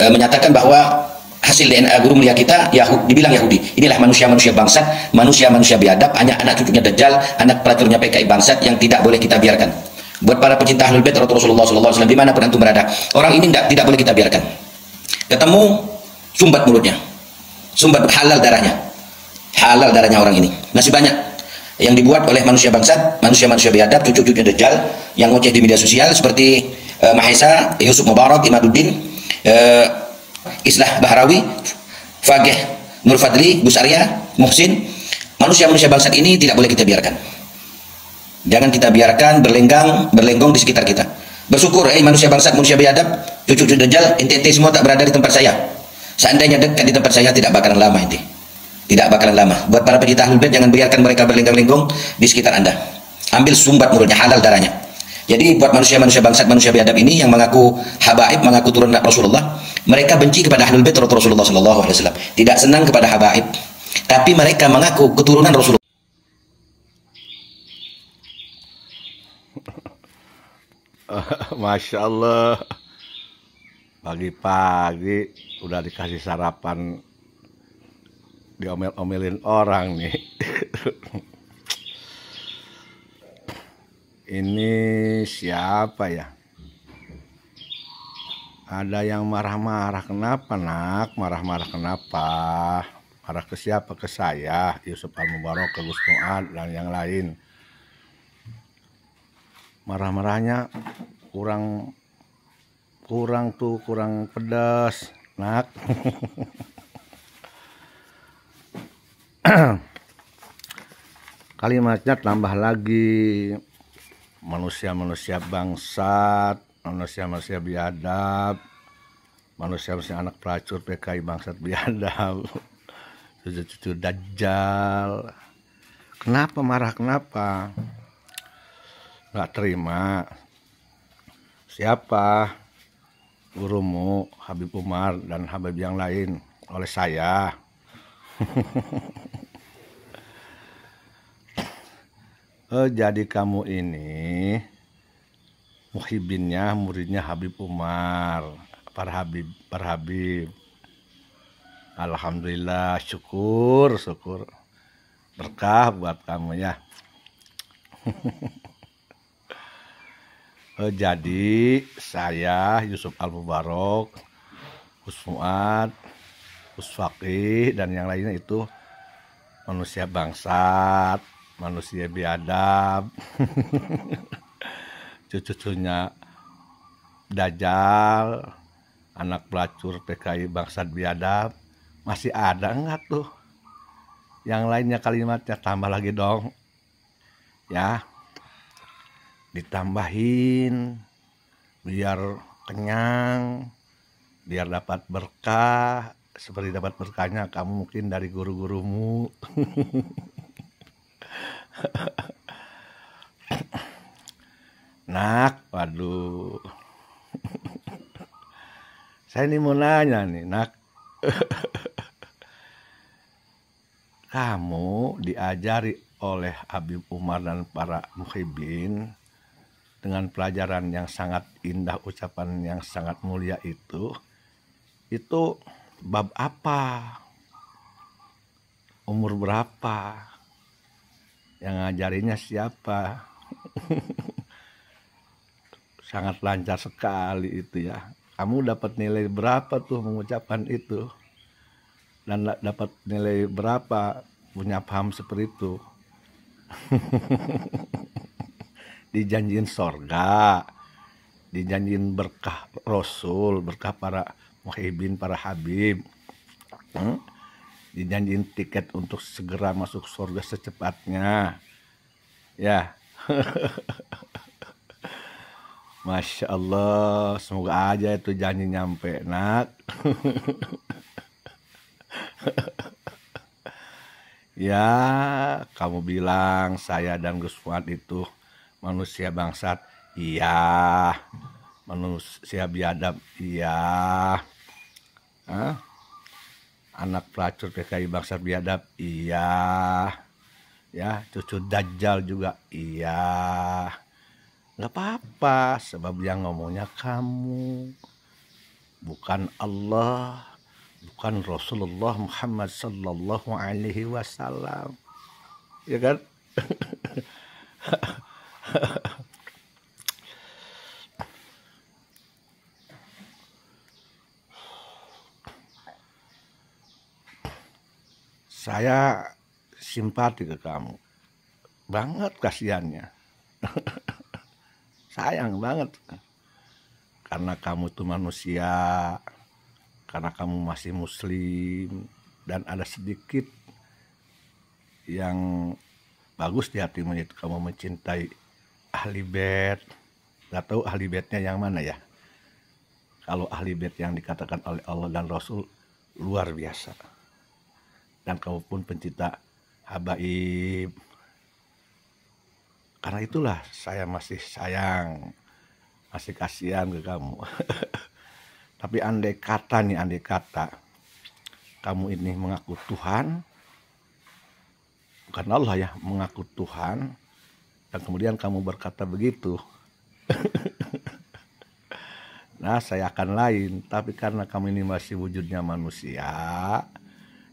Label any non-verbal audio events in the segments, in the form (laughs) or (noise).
e, menyatakan bahwa hasil DNA guru mulia kita Yahudi, dibilang Yahudi inilah manusia-manusia bangsat manusia-manusia biadab hanya anak cucunya Dajjal anak pelacurnya PKI bangsat yang tidak boleh kita biarkan buat para pecinta Ahlul Bait Rasulullah SAW mana antum berada orang ini tidak, tidak boleh kita biarkan ketemu sumbat mulutnya sumbat halal darahnya halal darahnya orang ini masih banyak yang dibuat oleh manusia bangsat manusia-manusia biadab cucu-cucunya Dajjal yang ngoceh di media sosial seperti uh, Mahesa Yusuf Mubarak Imaduddin eh, Islah Bahrawi, Fageh, Nur Fadli, Gus Arya, Muhsin, manusia-manusia bangsa ini tidak boleh kita biarkan. Jangan kita biarkan berlenggang, berlenggong di sekitar kita. Bersyukur, eh manusia bangsa, manusia biadab, cucu-cucu dajjal, ente semua tak berada di tempat saya. Seandainya dekat di tempat saya tidak bakalan lama ini, Tidak bakalan lama. Buat para pecinta ahlul bait jangan biarkan mereka berlenggang-lenggong di sekitar Anda. Ambil sumbat mulutnya halal darahnya. Jadi buat manusia-manusia bangsat, manusia biadab ini yang mengaku habaib, mengaku turun dari Rasulullah, mereka benci kepada ahlul bait Rasulullah sallallahu alaihi wasallam, tidak senang kepada habaib, tapi mereka mengaku keturunan Rasulullah. (laughs) Masya Allah Pagi-pagi udah dikasih sarapan Diomel-omelin orang nih (laughs) Ini siapa ya? Ada yang marah-marah kenapa nak? Marah-marah kenapa? Marah ke siapa? Ke saya, Yusuf Al-Mubarak, ke Gus Mu'ad, dan yang lain. Marah-marahnya kurang kurang tuh kurang pedas nak (clears throat) kalimatnya tambah lagi manusia-manusia bangsat, manusia-manusia biadab, manusia-manusia anak pelacur PKI bangsat biadab, (laughs) cucu-cucu dajjal. Kenapa marah kenapa? Gak terima. Siapa? gurumu Habib Umar dan Habib yang lain oleh saya. (laughs) Eh, jadi kamu ini muhibinnya muridnya Habib Umar para Habib para Habib Alhamdulillah syukur syukur berkah buat kamu ya (laughs) eh, jadi saya Yusuf Al Mubarok Gus Fuad dan yang lainnya itu manusia bangsat manusia biadab (laughs) cucu-cucunya dajal, anak pelacur PKI bangsa biadab masih ada enggak tuh yang lainnya kalimatnya tambah lagi dong ya ditambahin biar kenyang biar dapat berkah seperti dapat berkahnya kamu mungkin dari guru-gurumu (laughs) (laughs) nak waduh (laughs) saya ini mau nanya nih nak (laughs) kamu diajari oleh Habib Umar dan para muhibin dengan pelajaran yang sangat indah, ucapan yang sangat mulia itu, itu bab apa? Umur berapa? yang ngajarinnya siapa (laughs) sangat lancar sekali itu ya kamu dapat nilai berapa tuh mengucapkan itu dan dapat nilai berapa punya paham seperti itu (laughs) dijanjin sorga dijanjin berkah rasul berkah para muhibin para habib hmm? dijanjiin tiket untuk segera masuk surga secepatnya ya (laughs) Masya Allah, semoga aja itu janji nyampe, nak. (laughs) ya, kamu bilang saya dan Gus Fuad itu manusia bangsat. Iya. Manusia biadab. Iya. Hah? anak pelacur PKI Bangsa Biadab iya ya cucu Dajjal juga iya nggak apa-apa sebab yang ngomongnya kamu bukan Allah bukan Rasulullah Muhammad Sallallahu Alaihi Wasallam ya kan (laughs) saya simpati ke kamu. Banget kasihannya. (laughs) Sayang banget. Karena kamu tuh manusia, karena kamu masih muslim, dan ada sedikit yang bagus di hatimu itu kamu mencintai ahli bed. Gak tahu ahli bednya yang mana ya. Kalau ahli bed yang dikatakan oleh Allah dan Rasul luar biasa dan kamu pun pencinta habaib karena itulah saya masih sayang masih kasihan ke kamu (laughs) tapi andai kata nih andai kata kamu ini mengaku Tuhan bukan Allah ya mengaku Tuhan dan kemudian kamu berkata begitu (laughs) nah saya akan lain tapi karena kamu ini masih wujudnya manusia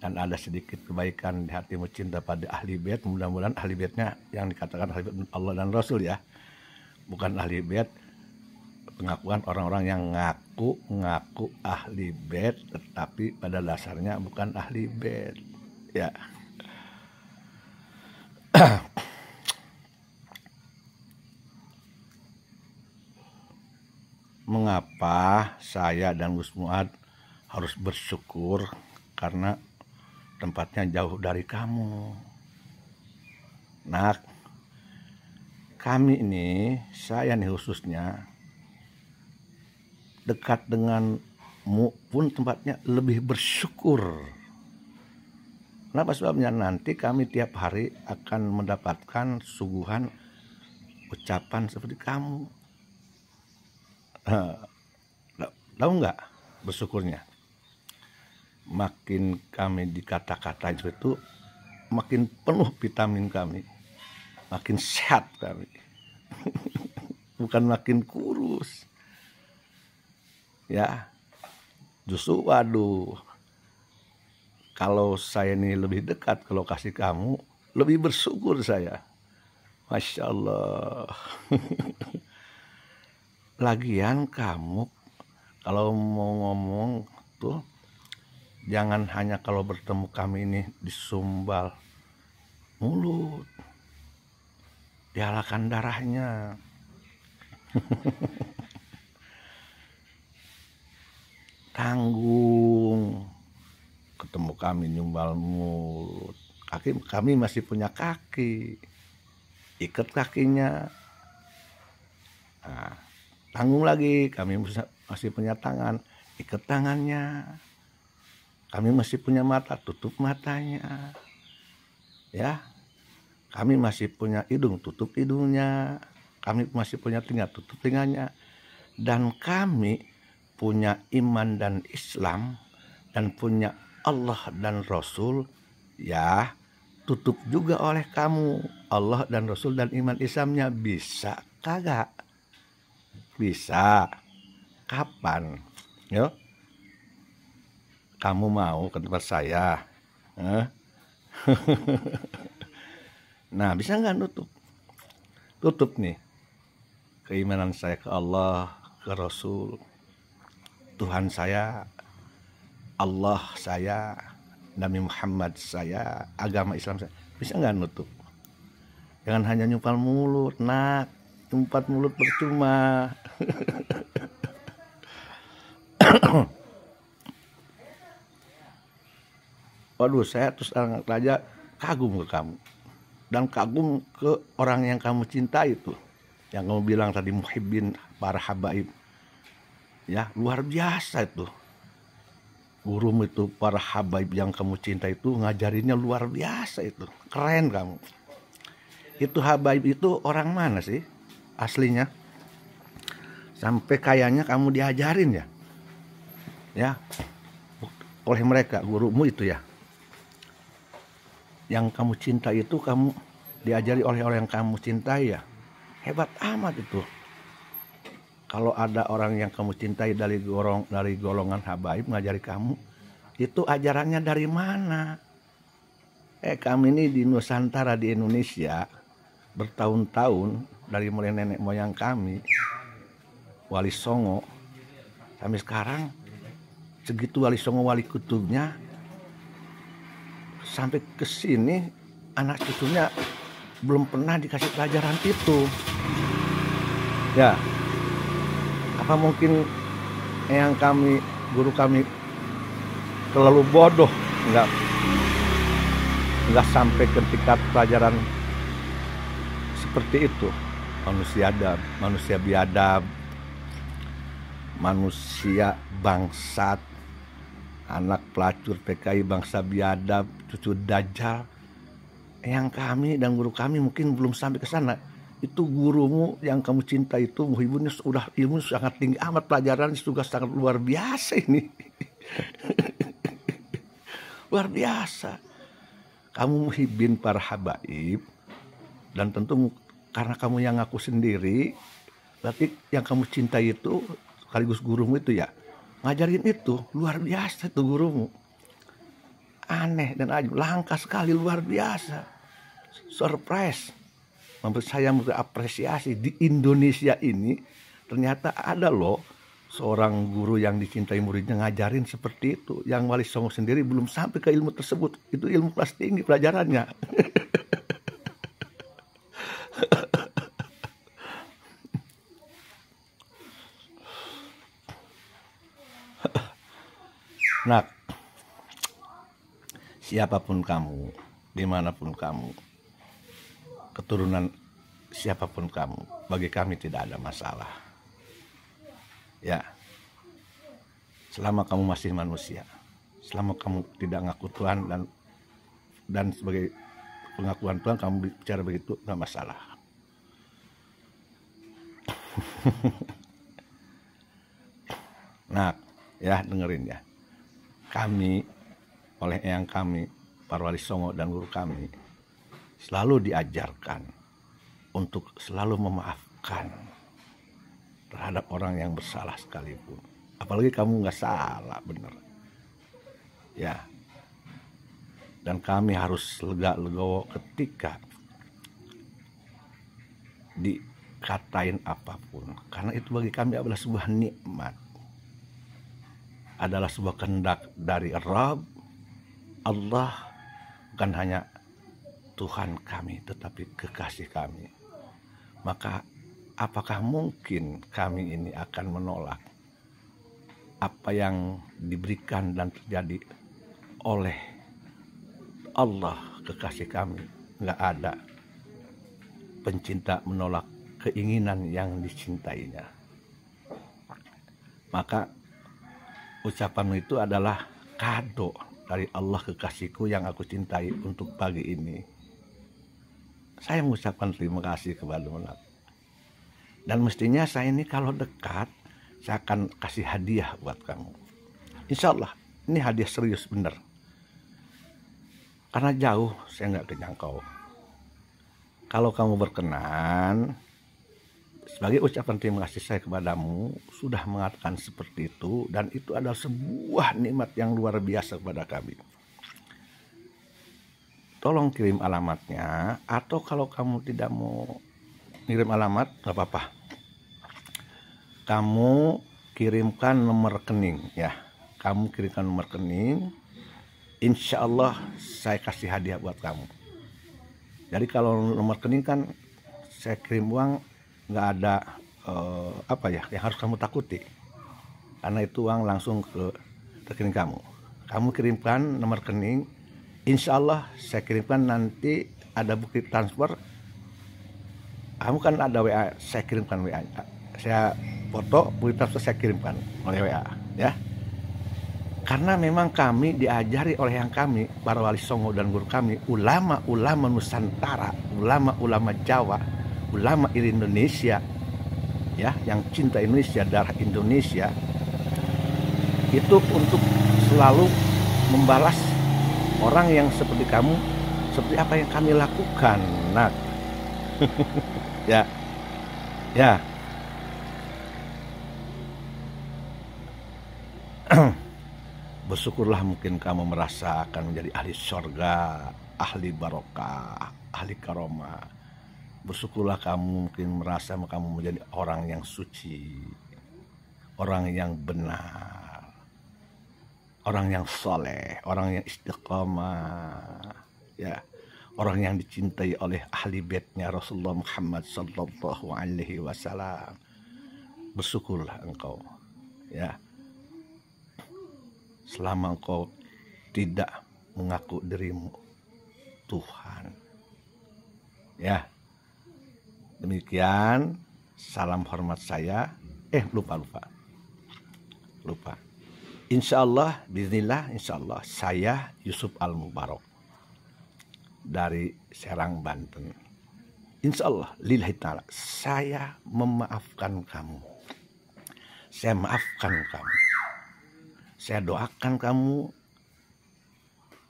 dan ada sedikit kebaikan di hatimu cinta pada ahli bait mudah-mudahan ahli baitnya yang dikatakan ahli bait Allah dan Rasul ya bukan ahli bait pengakuan orang-orang yang ngaku ngaku ahli bait tetapi pada dasarnya bukan ahli bait ya (clears throat) mengapa saya dan Gus Muad harus bersyukur karena tempatnya jauh dari kamu. Nak, kami ini, saya nih khususnya, dekat denganmu pun tempatnya lebih bersyukur. Kenapa sebabnya nanti kami tiap hari akan mendapatkan suguhan ucapan seperti kamu. Nah, tahu nggak bersyukurnya? makin kami dikata-kata itu makin penuh vitamin kami makin sehat kami (laughs) bukan makin kurus ya justru waduh kalau saya ini lebih dekat ke lokasi kamu lebih bersyukur saya Masya Allah (laughs) lagian kamu kalau mau ngomong tuh jangan hanya kalau bertemu kami ini disumbal mulut dialakan darahnya (laughs) tanggung ketemu kami nyumbal mulut kaki kami masih punya kaki ikat kakinya nah, tanggung lagi kami masih punya tangan ikat tangannya kami masih punya mata, tutup matanya. Ya. Kami masih punya hidung, tutup hidungnya. Kami masih punya telinga, tutup telinganya. Dan kami punya iman dan Islam dan punya Allah dan Rasul, ya, tutup juga oleh kamu Allah dan Rasul dan iman Islamnya bisa kagak? Bisa. Kapan? Yuk kamu mau ke tempat saya eh? (laughs) nah bisa nggak nutup tutup nih keimanan saya ke Allah ke Rasul Tuhan saya Allah saya Nabi Muhammad saya agama Islam saya bisa nggak nutup jangan hanya nyumpal mulut nak tempat mulut percuma (coughs) (coughs) waduh saya terus terang raja kagum ke kamu dan kagum ke orang yang kamu cinta itu yang kamu bilang tadi muhibbin para habaib ya luar biasa itu guru itu para habaib yang kamu cinta itu ngajarinnya luar biasa itu keren kamu itu habaib itu orang mana sih aslinya sampai kayaknya kamu diajarin ya ya oleh mereka gurumu itu ya yang kamu cinta itu kamu diajari oleh orang yang kamu cintai ya hebat amat itu kalau ada orang yang kamu cintai dari gorong dari golongan habaib mengajari kamu itu ajarannya dari mana eh kami ini di Nusantara di Indonesia bertahun-tahun dari mulai nenek moyang kami Wali Songo sampai sekarang segitu Wali Songo Wali Kutubnya sampai ke sini anak cucunya belum pernah dikasih pelajaran itu. Ya. Apa mungkin yang kami guru kami terlalu bodoh nggak nggak sampai ke tingkat pelajaran seperti itu manusia adab manusia biadab manusia bangsat anak pelacur PKI bangsa biadab, cucu dajjal. Yang kami dan guru kami mungkin belum sampai ke sana. Itu gurumu yang kamu cinta itu muhibunnya sudah ilmu sangat tinggi amat pelajaran tugas sangat luar biasa ini. (laughs) luar biasa. Kamu muhibin para habaib dan tentu karena kamu yang aku sendiri berarti yang kamu cinta itu sekaligus gurumu itu ya ngajarin itu luar biasa tuh gurumu aneh dan aja langka sekali luar biasa surprise membuat saya apresiasi di Indonesia ini ternyata ada loh seorang guru yang dicintai muridnya ngajarin seperti itu yang wali songo sendiri belum sampai ke ilmu tersebut itu ilmu kelas tinggi pelajarannya (laughs) siapapun kamu, dimanapun kamu, keturunan siapapun kamu, bagi kami tidak ada masalah. Ya, selama kamu masih manusia, selama kamu tidak ngaku Tuhan dan dan sebagai pengakuan Tuhan kamu bicara begitu nggak masalah. (laughs) nah, ya dengerin ya. Kami oleh yang kami, para wali Songo dan guru kami, selalu diajarkan untuk selalu memaafkan terhadap orang yang bersalah sekalipun. Apalagi kamu nggak salah, bener. Ya. Dan kami harus lega legowo ketika dikatain apapun. Karena itu bagi kami adalah sebuah nikmat. Adalah sebuah kendak dari Rabb Allah bukan hanya Tuhan kami tetapi kekasih kami. Maka apakah mungkin kami ini akan menolak apa yang diberikan dan terjadi oleh Allah kekasih kami nggak ada pencinta menolak keinginan yang dicintainya maka ucapan itu adalah kado dari Allah kekasihku yang aku cintai untuk pagi ini. Saya mengucapkan terima kasih kepada Monat. Dan mestinya saya ini kalau dekat, saya akan kasih hadiah buat kamu. Insya Allah, ini hadiah serius benar Karena jauh, saya nggak kejangkau. Kalau kamu berkenan, sebagai ucapan terima kasih saya kepadamu sudah mengatakan seperti itu dan itu adalah sebuah nikmat yang luar biasa kepada kami. Tolong kirim alamatnya atau kalau kamu tidak mau kirim alamat nggak apa-apa. Kamu kirimkan nomor rekening ya. Kamu kirimkan nomor rekening. Insya Allah saya kasih hadiah buat kamu. Jadi kalau nomor rekening kan saya kirim uang nggak ada uh, apa ya yang harus kamu takuti karena itu uang langsung ke rekening kamu kamu kirimkan nomor rekening insya Allah saya kirimkan nanti ada bukti transfer kamu kan ada WA saya kirimkan WA saya foto bukti transfer saya kirimkan oleh WA ya karena memang kami diajari oleh yang kami para wali songo dan guru kami ulama-ulama Nusantara ulama-ulama Jawa ulama di Indonesia ya yang cinta Indonesia darah Indonesia itu untuk selalu membalas orang yang seperti kamu seperti apa yang kami lakukan nak (laughs) ya ya (clears throat) bersyukurlah mungkin kamu merasa akan menjadi ahli sorga ahli barokah ahli karomah bersyukurlah kamu mungkin merasa kamu menjadi orang yang suci, orang yang benar, orang yang soleh, orang yang istiqomah, ya, orang yang dicintai oleh ahli baitnya Rasulullah Muhammad Sallallahu Alaihi Wasallam. Bersyukurlah engkau, ya. Selama engkau tidak mengaku dirimu Tuhan, ya Demikian salam hormat saya. Eh lupa lupa. Lupa. Insya Allah, bismillah, insya Allah, saya Yusuf Al Mubarok dari Serang, Banten. Insya Allah, lillahi ta'ala, saya memaafkan kamu. Saya maafkan kamu. Saya doakan kamu.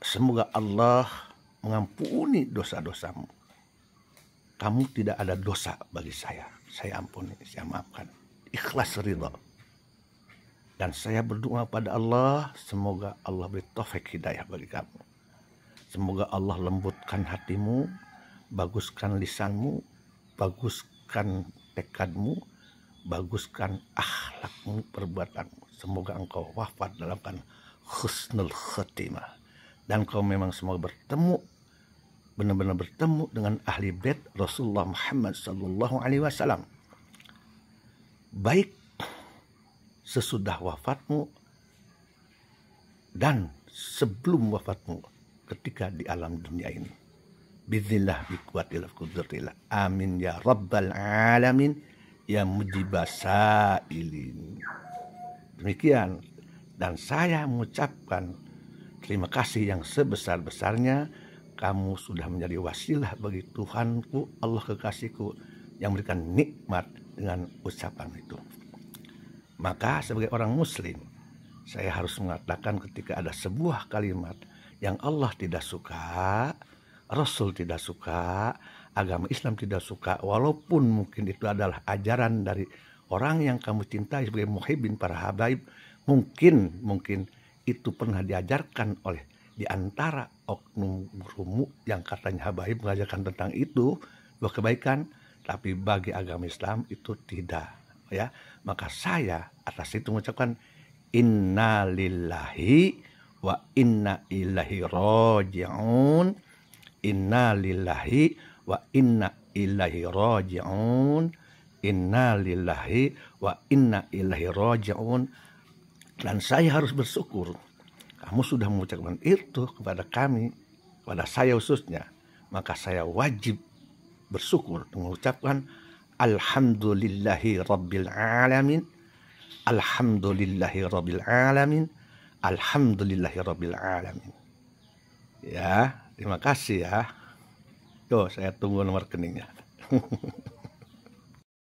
Semoga Allah mengampuni dosa-dosamu kamu tidak ada dosa bagi saya. Saya ampuni, saya maafkan. Ikhlas ridho. Dan saya berdoa pada Allah, semoga Allah beri taufik hidayah bagi kamu. Semoga Allah lembutkan hatimu, baguskan lisanmu, baguskan tekadmu, baguskan akhlakmu, perbuatanmu. Semoga engkau wafat dalam kan husnul Dan kau memang semoga bertemu benar-benar bertemu dengan ahli bait Rasulullah Muhammad Sallallahu Alaihi Wasallam. Baik sesudah wafatmu dan sebelum wafatmu ketika di alam dunia ini. Bidzillah bikuatillah kudratillah. Amin ya Rabbal Alamin ya mujibasailin Demikian dan saya mengucapkan terima kasih yang sebesar-besarnya kamu sudah menjadi wasilah bagi Tuhanku Allah kekasihku yang memberikan nikmat dengan ucapan itu. Maka sebagai orang muslim saya harus mengatakan ketika ada sebuah kalimat yang Allah tidak suka, Rasul tidak suka, agama Islam tidak suka walaupun mungkin itu adalah ajaran dari orang yang kamu cintai sebagai muhibbin para habaib mungkin mungkin itu pernah diajarkan oleh di antara oknum gurumu yang katanya habaib mengajarkan tentang itu buat kebaikan tapi bagi agama Islam itu tidak ya maka saya atas itu mengucapkan inna lillahi wa inna ilahi roji'un inna lillahi wa inna ilahi roji'un inna lillahi wa inna ilahi roji'un dan saya harus bersyukur kamu sudah mengucapkan itu kepada kami, kepada saya khususnya, maka saya wajib bersyukur mengucapkan Alhamdulillahi Rabbil Alamin Alhamdulillahi Rabbil Alamin Alhamdulillahi Rabbil Alamin Ya, terima kasih ya Tuh, saya tunggu nomor rekeningnya (laughs)